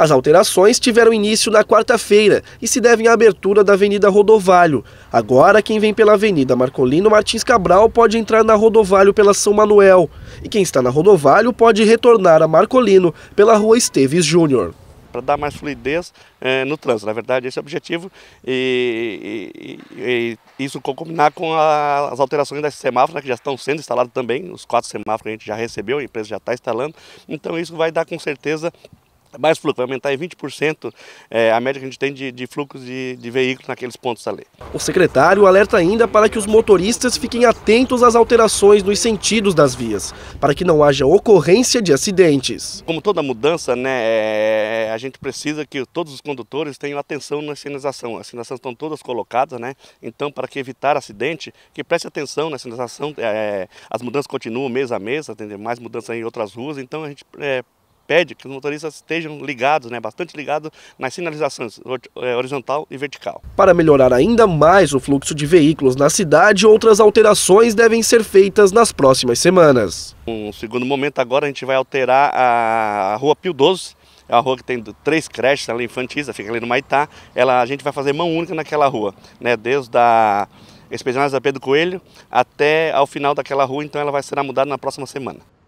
As alterações tiveram início na quarta-feira e se devem à abertura da Avenida Rodovalho. Agora, quem vem pela Avenida Marcolino Martins Cabral pode entrar na Rodovalho pela São Manuel. E quem está na Rodovalho pode retornar a Marcolino pela Rua Esteves Júnior para dar mais fluidez eh, no trânsito. Na verdade, esse é o objetivo e, e, e, isso combinar com a, as alterações das semáforos, né, que já estão sendo instalados também, os quatro semáforos que a gente já recebeu, a empresa já está instalando. Então, isso vai dar com certeza mais fluxo, vai aumentar em 20% é, a média que a gente tem de, de fluxo de, de veículos naqueles pontos ali. O secretário alerta ainda para que os motoristas fiquem atentos às alterações nos sentidos das vias, para que não haja ocorrência de acidentes. Como toda mudança, né, é, a gente precisa que todos os condutores tenham atenção na sinalização. As sinalizações estão todas colocadas, né? então para que evitar acidente, que preste atenção na sinalização. É, as mudanças continuam mês a mês, mais mudanças em outras ruas, então a gente... É, pede que os motoristas estejam ligados, né, bastante ligados nas sinalizações eh, horizontal e vertical. Para melhorar ainda mais o fluxo de veículos na cidade, outras alterações devem ser feitas nas próximas semanas. Um segundo momento agora a gente vai alterar a Rua Pio 12, é uma rua que tem três creches, ela é infantis, fica ali no Maitá. Ela, a gente vai fazer mão única naquela rua, né? Desde a Especialista Pedro Coelho até ao final daquela rua, então ela vai ser mudada na próxima semana.